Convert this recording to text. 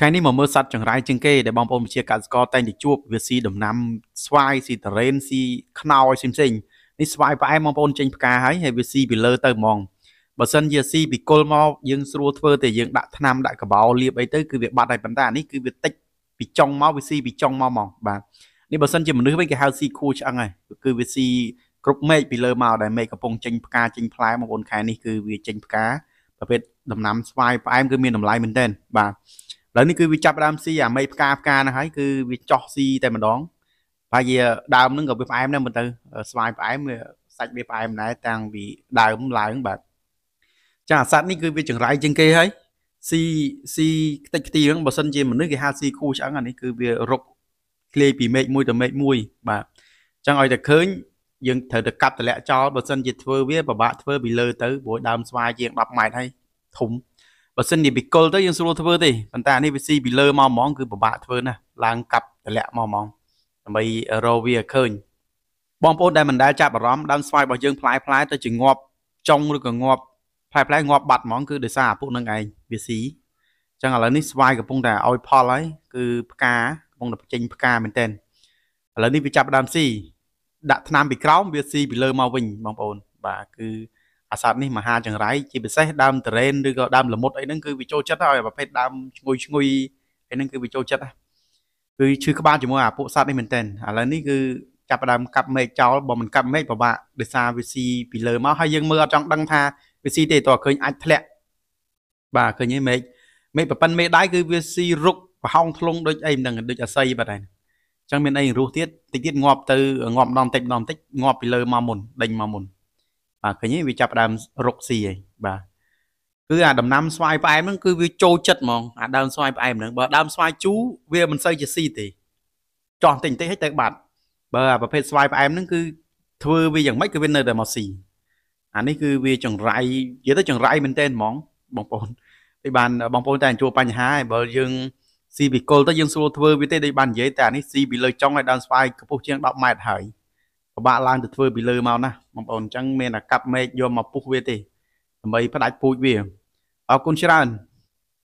ថ្ងៃនេះមកមើលសត្វចង្រៃជាងគេដែលបងប្អូនប្រជាកសិករតែងតែជួបវាស៊ីដំណាំស្វាយស៊ីតរ៉េនស៊ីខ្នោយផ្សេងៗនេះស្វាយផ្អែមបងប្អូនចេញ ផ្កាហើយហើយវាស៊ីពីលើទៅហ្មងបើសិនជាស៊ីពីគល់មកយើងស្រួលធ្វើតែយើងដាក់ថ្នាំដាក់កបោលាបអីទៅគឺវាបាត់ហើយប៉ុន្តែនេះគឺវាតិចពីចុងមកវាស៊ីពីចុងមកមកបាទនេះបើសិនជាមនុស្សវិញគេហៅស៊ីខួឆ្អឹងហើយគឺវាស៊ីគ្រប់មេឃពីលើមកដែលមេឃកំពុងចេញផ្កាចេញផ្លែបងប្អូនខែនេះគឺវាចេញផ្កាប្រភេទដំណាំស្វាយផ្អែមគឺមានតម្លៃមែនទែនបាទឥឡូវនេះគឺវាចាប់ដើមស៊ីអាមេផ្កាផ្កាហ្នឹងហើយគឺវាចោះស៊ីតែម្ដងបើជាដើមហ្នឹងក៏វាផ្អែមដែរមើលទៅស្វាយផ្អែមវាសាច់វាផ្អែមដែរតាំងពីដើមឡើងបាទចាសត្វនេះគឺវាចង្រៃជាងគេហើយស៊ីស៊ីខ្ទេចខ្ទីហ្នឹងបើសិនជាមនុស្សគេហៅស៊ីគូឆ្អឹងអានេះគឺវារុកឃ្លាយពីមេឃមួយទៅមេឃមួយ បាទអញ្ចឹងឲ្យតែឃើញយើងត្រូវតែកាប់តម្លាក់ចោលបើសិនជាធ្វើវាពិបាកធ្វើពីលើទៅព្រោះដើមស្វាយជាង10ម៉ែត្រហើយធំបើសិនជាប៊ីកុលទៅយើងស្រួលធ្វើទេប៉ុន្តែអានេះវាស៊ីពីលើមកហ្មងគឺពិបាកធ្វើណាស់ឡើងកាប់តម្លាក់មកហ្មងដើម្បីរកវាឃើញបងប្អូនដែលមិនដែលចាប់អារម្មណ៍ដើមស្វាយរបស់យើងផ្លែផ្លែទៅជាងាប់ចុងឬក៏ងាប់ផ្លែផ្លែងាប់បាត់ហ្មងគឺដោយសារពួកនឹងឯងវាស៊ីអញ្ចឹងឥឡូវនេះស្វាយកំពុងតែឲ្យផលហើយគឺផ្កាកំពុងតែចេញ ផ្កាមែនតើឥឡូវនេះវាចាប់ដើមស៊ីដាក់ថ្នាំពីក្រោមវាស៊ីពីលើមកវិញបងប្អូនបាទគឺអាសាទនេះមហាចង្រៃជាពិសេសដើមតរេនឬក៏ដើមល្មុតអីហ្នឹងគឺវាចូលចិត្តហើយប្រភេទដើមឈ្ងុយឈ្ងុយអីហ្នឹងគឺវាចូលចិត្តគឺឈឺក្បាលជាមួយអាពួកសត្វនេះមែនតើឥឡូវនេះគឺចាប់ផ្ដើមកាប់មែកចោលបើមិនកាប់មែកពិបាកដោយសារវាស៊ីពីលើមកហើយយើងមើលអត់ចង់ដឹងថាវាស៊ីទេតើឃើញអាចធ្លាក់បាទឃើញឯមែកមែកប្រប៉ិនមេដៃគឺវាស៊ីរុកប្រហោងធ្លុងដូចអីមិនដឹងដូចអស័យបាត់ហើយចឹងមានអីរស់ទៀតតិចទៀតងាប់ទៅងាប់ម្ដងតិចម្ដងតិចងាប់ពីលើមកមុនដេញមកមុនបាទឃើញវាចាប់ដើមរុកស៊ីហើយបាទគឺអាដំណាំស្វាយផ្អែមហ្នឹងគឺវាចូលចិត្តហ្មងអាដើមស្វាយផ្អែមហ្នឹងបើដើមស្វាយជូរវាមិនសូវជាស៊ីទេចោះតិចតិចឲ្យទៅបាត់បើអាប្រភេទស្វាយផ្អែមហ្នឹងគឺធ្វើវាយ៉ាងម៉េចគឺវានៅតែមកស៊ីអានេះគឺវាចង្រៃនិយាយទៅចង្រៃមែនទែនហ្មងបងប្អូនដូចបានបងប្អូនតែជួបបញ្ហាហើយបើ យើងស៊ីពីគល់ទៅយើងស្រួលធ្វើវាទេដូចបាននិយាយតែអានេះស៊ីពីលើចុងឲ្យដើមស្វាយកម្ពស់ជាង10ម៉ែត្រហើយពិបាកឡើងទៅធ្វើពីលើមកណាបងប្អូនអញ្ចឹងមានតែកាប់មែកយកមកពុះវាទេដើម្បីផ្ដាច់ពូជវាអរគុណច្រើន